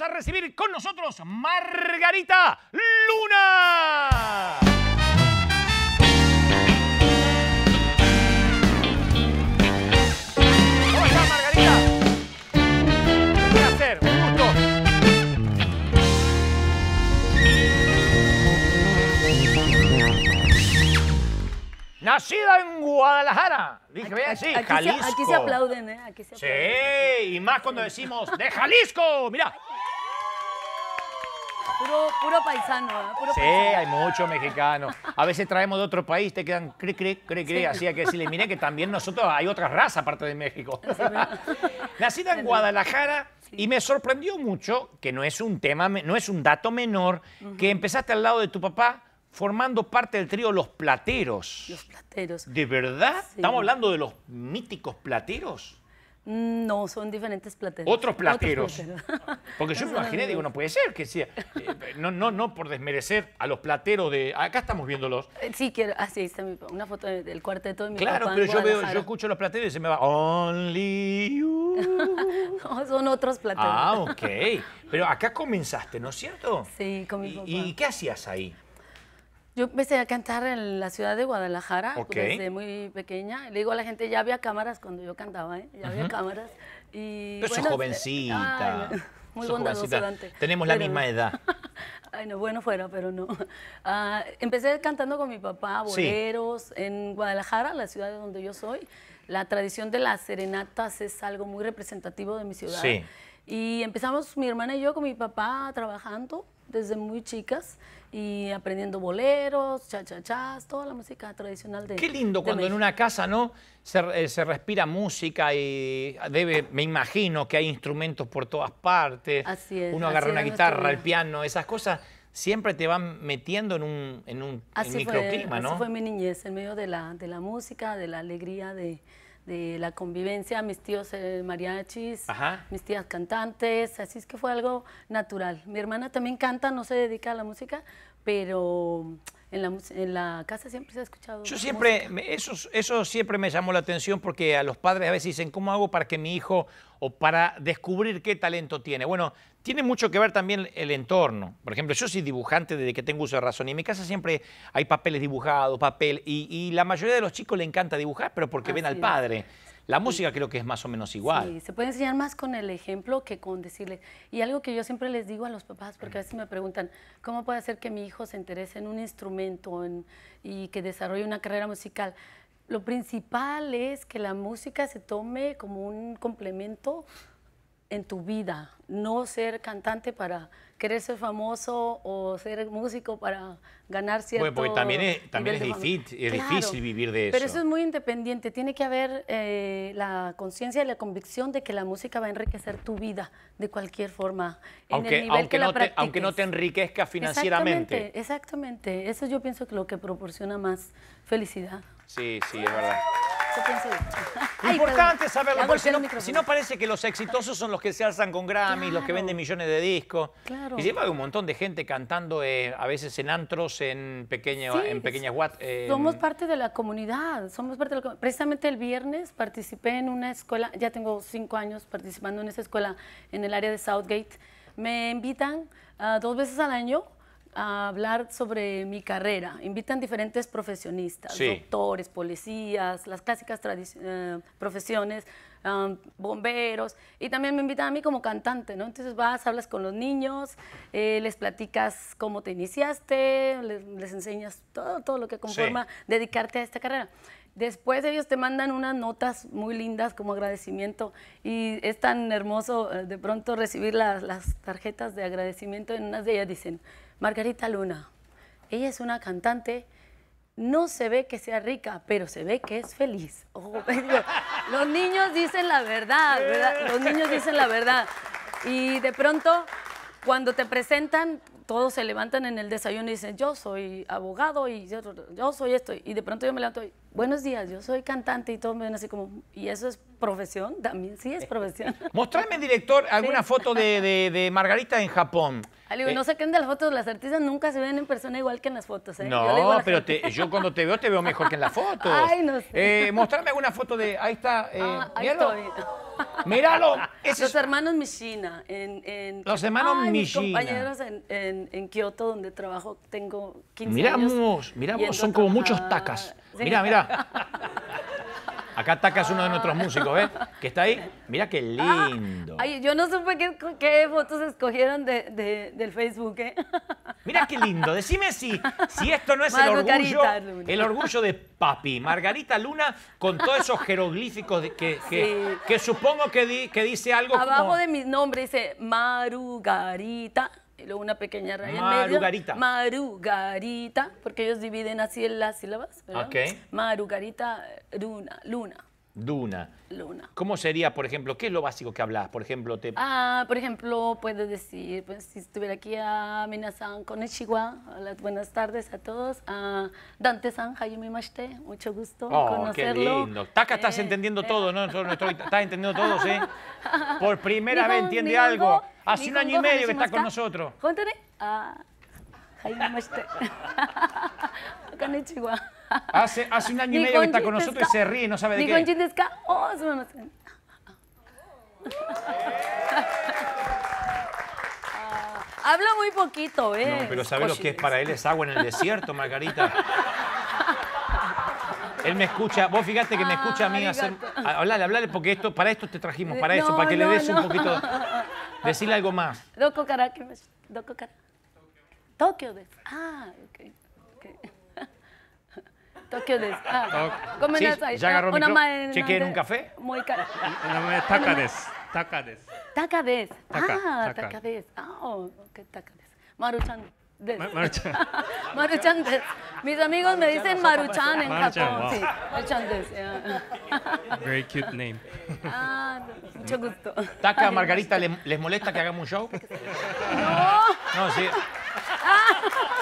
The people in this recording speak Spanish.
a recibir con nosotros Margarita Luna. ¿Cómo estás, Margarita? Qué hacer, gusto. Nacida en Guadalajara. Dije, aquí, sí, Jalisco. aquí se aplauden, ¿eh? Aquí se aplauden. Sí, y más cuando decimos de Jalisco. Mira, Puro, paisano, ¿no? ¿eh? sí, hay muchos mexicanos. A veces traemos de otro país, te quedan cri, Así hay que decirle, mire que también nosotros hay otra raza aparte de México. Nacida en Guadalajara y me sorprendió mucho, que no es un tema, no es un dato menor, que empezaste al lado de tu papá formando parte del trío Los Plateros. Los Plateros. ¿De verdad? ¿Estamos hablando de los míticos plateros? Mm, no, son diferentes plateros. Otros plateros. Porque yo me imaginé, digo, no puede ser que sea. Eh, no, no, no por desmerecer a los plateros de. Acá estamos viéndolos. Eh, sí, quiero. ah, está una foto del cuarteto de mi Claro, pero yo veo, yo escucho los plateros y se me va. Only you. no, son otros plateros. Ah, ok. Pero acá comenzaste, ¿no es cierto? Sí, con mi papá. y qué hacías ahí? Yo empecé a cantar en la ciudad de Guadalajara desde muy pequeña. Le digo a la gente, ya había cámaras cuando yo cantaba, ¿eh? Ya había cámaras. Y, Pero jovencita. muy bondadoso, Dante. Tenemos la misma edad. Ay, no, bueno fuera, pero no. Ah, empecé cantando con mi papá, boleros, en Guadalajara, la ciudad de donde yo soy. La tradición de las serenatas es algo muy representativo de mi ciudad. Y empezamos mi hermana y yo con mi papá trabajando desde muy chicas y aprendiendo boleros, cha-cha-chas, toda la música tradicional de Qué lindo cuando en una casa, ¿no? Se, eh, se, respira música y debe, me imagino que hay instrumentos por todas partes. Así es. Uno agarra una guitarra, el piano, esas cosas siempre te van metiendo en un, en un microclima, ¿no? Así fue mi niñez, en medio de la, de la música, de la alegría de de la convivencia, mis tíos eh, mariachis, mis tías cantantes, así es que fue algo natural. Mi hermana también canta, no se dedica a la música, pero en la, en la, casa siempre se ha escuchado. Yo siempre, eso, eso siempre me llamó la atención porque a los padres a veces dicen, ¿cómo hago para que mi hijo o para descubrir qué talento tiene? Bueno, tiene mucho que ver también el entorno. Por ejemplo, yo soy dibujante desde que tengo uso de razón y en mi casa siempre hay papeles dibujados, papel, y, y la mayoría de los chicos le encanta dibujar, pero porque ven al padre. La música creo que es más o menos igual. Sí, se puede enseñar más con el ejemplo que con decirle. Y algo que yo siempre les digo a los papás, porque a veces me preguntan, ¿cómo puede hacer que mi hijo se interese en un instrumento y que desarrolle una carrera musical? Lo principal es que la música se tome como un complemento en tu vida, no ser cantante para querer ser famoso o ser músico para ganar cierto... Bueno, porque también es, también es, difícil, vivir de eso. Pero eso es muy independiente, tiene que haber eh, la conciencia y la convicción de que la música va a enriquecer tu vida de cualquier forma, aunque, en el nivel aunque no la te, Aunque no te enriquezca financieramente. Exactamente, exactamente, eso yo pienso que lo que proporciona más felicidad. Sí, sí, es verdad. Es Importante saberlo, porque si no, parece que los exitosos son los que se alzan con Grammy, los que venden millones de discos. Y lleva un montón de gente cantando eh, a veces en antros, en, pequeño, en pequeñas what. Eh, somos parte de la comunidad, somos parte Precisamente el viernes participé en una escuela, ya tengo cinco años participando en esa escuela en el área de Southgate. Me invitan ah, dos veces al año a hablar sobre mi carrera. Invitan diferentes profesionistas, doctores, policías, las clásicas eh, profesiones, bomberos, y también me invitan a mí como cantante, ¿no? Entonces vas, hablas con los niños, eh, les platicas cómo te iniciaste, les, enseñas todo, todo lo que conforma dedicarte a esta carrera. Después ellos te mandan unas notas muy lindas como agradecimiento y es tan hermoso eh, de pronto recibir las, las tarjetas de agradecimiento en unas de ellas dicen, Margarita Luna. Ella es una cantante, no se ve que sea rica, pero se ve que es feliz. los niños dicen la verdad, ¿verdad? Los niños dicen la verdad. Y de pronto, cuando te presentan, todos se levantan en el desayuno y dicen, yo soy abogado y yo, soy esto. Y de pronto yo me levanto y, buenos días, yo soy cantante y todos me ven así como, ¿y eso es profesión? También sí es eh, profesión. Eh, mostrame, director, alguna foto de, de, Margarita en Japón. Eh, no sé qué de las fotos, las artistas nunca se ven en persona igual que en las fotos. No, pero yo cuando te veo te veo mejor que en las fotos. Ay, no sé. Eh, mostrame alguna foto de, ahí está, ah, ¡Míralo! los hermanos Mishina. En, Los hermanos Mishina. Mis compañeros en, en, Kioto, donde trabajo, tengo 15 años. Miramos, miramos, son como muchos tacas. Mira, mira. Acá atacas uno de nuestros músicos, ¿ves? Que está ahí. Mira qué ah, lindo. Ay, yo no supe qué, fotos escogieron del Facebook, ¿eh? Mira qué lindo. Decime si, si esto no es el orgullo, el orgullo de papi. Margarita Luna con todos esos jeroglíficos que, que, supongo que, dice algo Abajo de mi nombre dice Marugarita. Y luego una pequeña raya Marugarita. medio. Marugarita, porque ellos dividen así en las sílabas. Marugarita, luna, luna. Duna. Luna. ¿Cómo sería, por ejemplo, qué es lo básico que hablas? Por ejemplo, te... Ah, por ejemplo, puedes decir, pues, si estuviera aquí a Minasan con chihuahua buenas tardes a todos. A Dante-san, Jaime mucho gusto oh, conocerlo. qué lindo. Taca, estás eh, entendiendo eh. todo, ¿no? estás entendiendo todo, ¿sí? Por primera vez entiende algo. Hace un año y medio que está con nosotros. Cuéntame. Ah, hace, hace un año y medio que está con nosotros y se ríe no sabe de qué. Oh, ah, habla muy poquito, ¿eh? No, pero sabe lo que es para él? Es agua en el desierto, Margarita. Él me escucha, vos fíjate que me escucha a mí ah, hacer. Ah, hablale, hablale, porque esto, para esto te trajimos, para eh, eso, para que le des un poquito. Decirle algo más. Doko que Doko kara. Tokio des. Ah, ok. okay. Tokio des. Ah. ok. sí, ya agarró una micro. en un café. Muy caro. Taka des. Taka Ah, taka Ah, ok, Takades. Maruchan. Maruchan. Maruchan. Mis amigos me dicen Maruchan en Japón. Sí, Maruchan yeah. Very cute name. Ah, mucho gusto. ¿Taca Margarita les molesta que hagamos un show? No. No, sí. Ah.